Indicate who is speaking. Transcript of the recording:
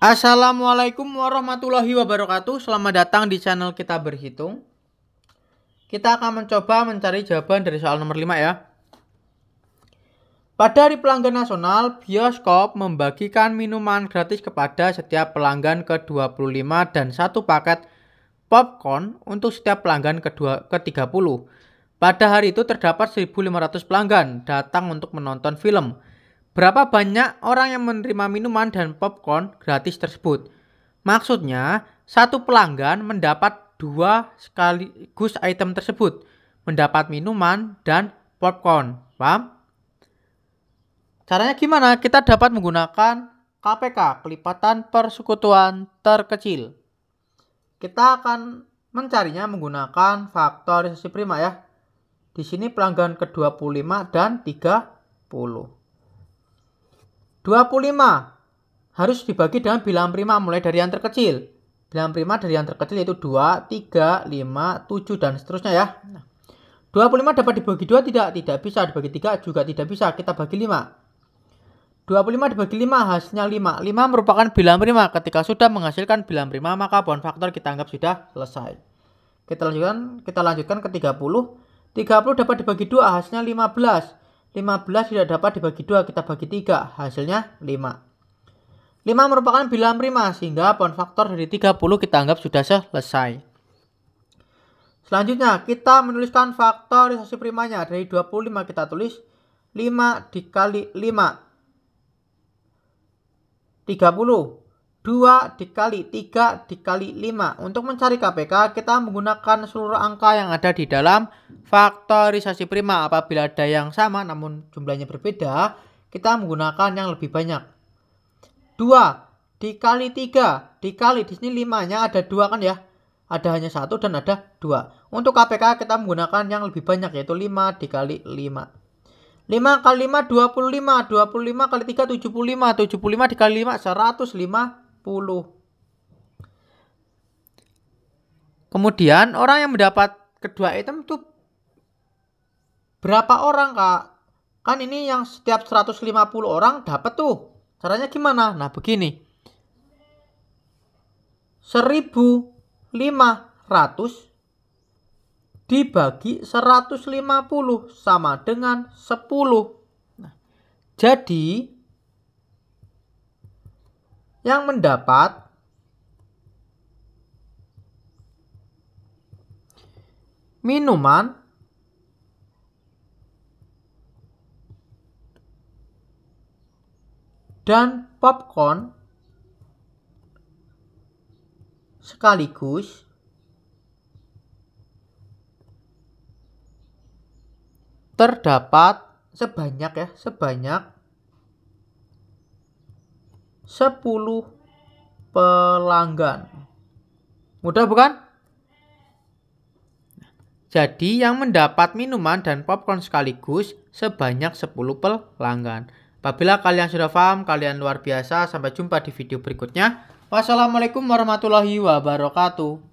Speaker 1: Assalamualaikum warahmatullahi wabarakatuh. Selamat datang di channel kita berhitung. Kita akan mencoba mencari jawaban dari soal nomor 5 ya. Pada Hari Pelanggan Nasional, bioskop membagikan minuman gratis kepada setiap pelanggan ke-25 dan satu paket popcorn untuk setiap pelanggan ke-30. Pada hari itu terdapat 1.500 pelanggan datang untuk menonton film. Berapa banyak orang yang menerima minuman dan popcorn gratis tersebut? Maksudnya, satu pelanggan mendapat dua sekaligus item tersebut, mendapat minuman dan popcorn. Paham? Caranya gimana? Kita dapat menggunakan KPK, kelipatan persekutuan terkecil. Kita akan mencarinya menggunakan faktorisasi prima ya. Di sini pelanggan ke-25 dan 30. 25 harus dibagi dengan bilangan prima mulai dari yang terkecil. Bilangan prima dari yang terkecil yaitu 2, 3, 5, 7, dan seterusnya ya. 25 nah, dapat dibagi 2 tidak? Tidak bisa. Dibagi 3 juga tidak bisa. Kita bagi 5. 25 dibagi 5 hasilnya 5. 5 merupakan bilangan prima. Ketika sudah menghasilkan bilangan prima maka bond faktor kita anggap sudah selesai. Kita lanjutkan, kita lanjutkan ke 30. 30 dapat dibagi 2 hasilnya 15. 15 tidak dapat dibagi 2, kita bagi 3, hasilnya 5. 5 merupakan bilangan prima sehingga pohon faktor dari 30 kita anggap sudah selesai. Selanjutnya kita menuliskan faktorisasi primanya dari 25 kita tulis 5 dikali 5 30 2 dikali 3 dikali 5. Untuk mencari KPK, kita menggunakan seluruh angka yang ada di dalam faktorisasi prima. Apabila ada yang sama namun jumlahnya berbeda, kita menggunakan yang lebih banyak. 2 dikali 3 dikali di sini 5-nya ada 2 kan ya. Ada hanya 1 dan ada 2. Untuk KPK kita menggunakan yang lebih banyak yaitu 5 dikali 5. 5 kali 5 25, 25 kali 3 75, 75 dikali 5 105, Kemudian orang yang mendapat kedua item itu berapa orang kak? Kan ini yang setiap 150 orang dapat tuh. Caranya gimana? Nah begini. 1500 dibagi 150 sama dengan 10. Nah, jadi yang mendapat minuman dan popcorn sekaligus terdapat sebanyak ya sebanyak 10 pelanggan. Mudah bukan? Jadi yang mendapat minuman dan popcorn sekaligus sebanyak 10 pelanggan. Apabila kalian sudah paham, kalian luar biasa. Sampai jumpa di video berikutnya. Wassalamualaikum warahmatullahi wabarakatuh.